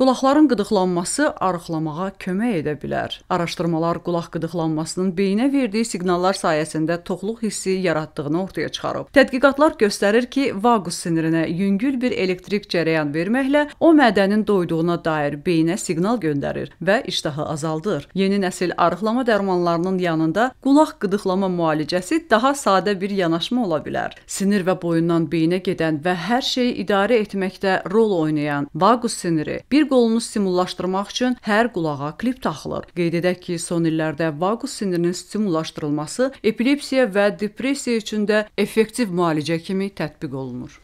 Qulaqların qıdıqlanması arıqlamağa kömək edə bilər. Araşdırmalar qulaq qıdıqlanmasının beyinə verdiyi siqnallar sayəsində toxluq hissi yaratdığını ortaya çıxarıb. Tədqiqatlar göstərir ki, vaqus sinirinə yüngül bir elektrik cərəyan verməklə o mədənin doyduğuna dair beyinə siqnal göndərir və iştahı azaldır. Yeni nəsil arıqlama dərmanlarının yanında qulaq qıdıqlama müalicəsi daha sadə bir yanaşma ola bilər. Sinir və boyundan beyinə gedən və hər şeyi idarə etməkdə rol oynayan vaqus siniri bir Bir qolunu stimullaşdırmaq üçün hər qulağa klip taxılır. Qeyd edək ki, son illərdə vagus sinirinin stimullaşdırılması epilepsiya və depressiya üçün də effektiv müalicə kimi tətbiq olunur.